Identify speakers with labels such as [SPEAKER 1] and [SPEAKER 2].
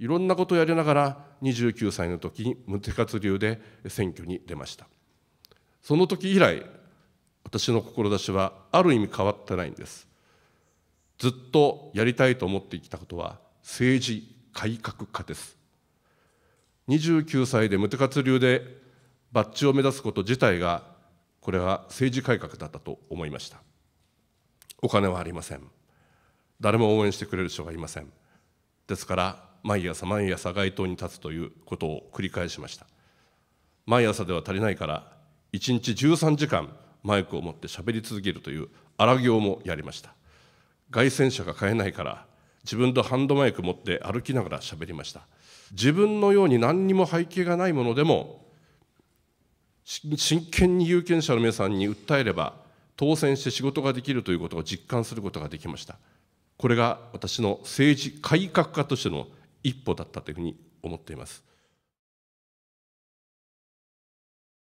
[SPEAKER 1] いろんなことをやりながら29歳の時に無手活流で選挙に出ましたその時以来私の志はある意味変わってないんですずっとやりたいと思ってきたことは政治改革家です29歳で無手活流でバッジを目指すこと自体がこれは政治改革だったと思いましたお金はありません誰も応援してくれる人がいませんですから毎朝毎朝街頭に立つということを繰り返しました毎朝では足りないから1日13時間マイクを持って喋り続けるという荒行もやりました街宣車が買えないから自分とハンドマイク持って歩きながら喋りました自分のように何にも背景がないものでも真剣に有権者の皆さんに訴えれば当選して仕事ができるということを実感することができましたこれが私の政治改革家としての一歩だったというふうに思っています。